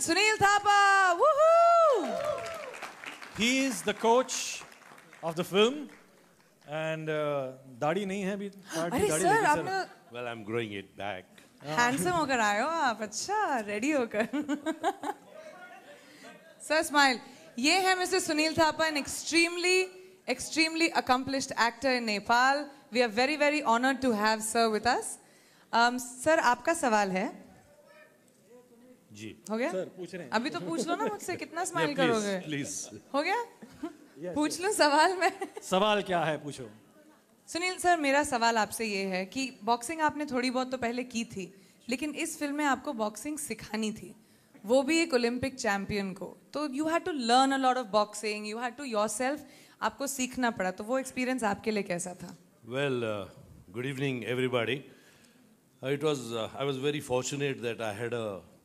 captain Sunil Thapa. Woohoo! He is the coach of the film. And uh, दाढ़ी नहीं है अभी अरे सर आपने well I'm growing it back हाँ। handsome होकर आए हो आप अच्छा रेडी होकर सर स्माइल ये है mister Sunil Thapa an extremely extremely accomplished actor in Nepal we are very very honoured to have sir with us sir आपका सवाल है जी हो गया सर पूछ रहे हैं अभी तो पूछ लो ना मुझसे कितना स्माइल करोगे प्लीज हो गया yes, पूछ लो सवाल में सवाल क्या है पूछो सुनील सर मेरा सवाल आपसे ये है कि बॉक्सिंग आपने थोड़ी बहुत तो पहले की थी लेकिन इस फिल्म में आपको बॉक्सिंग सिखानी थी वो भी एक ओलंपिक चैंपियन को तो you had to learn a lot of boxing you had to yourself आपको सीखना पड़ा तो वो एक्सपीरियंस आपके लिए कैसा था well good evening everybody it was I was very fortunate that I had a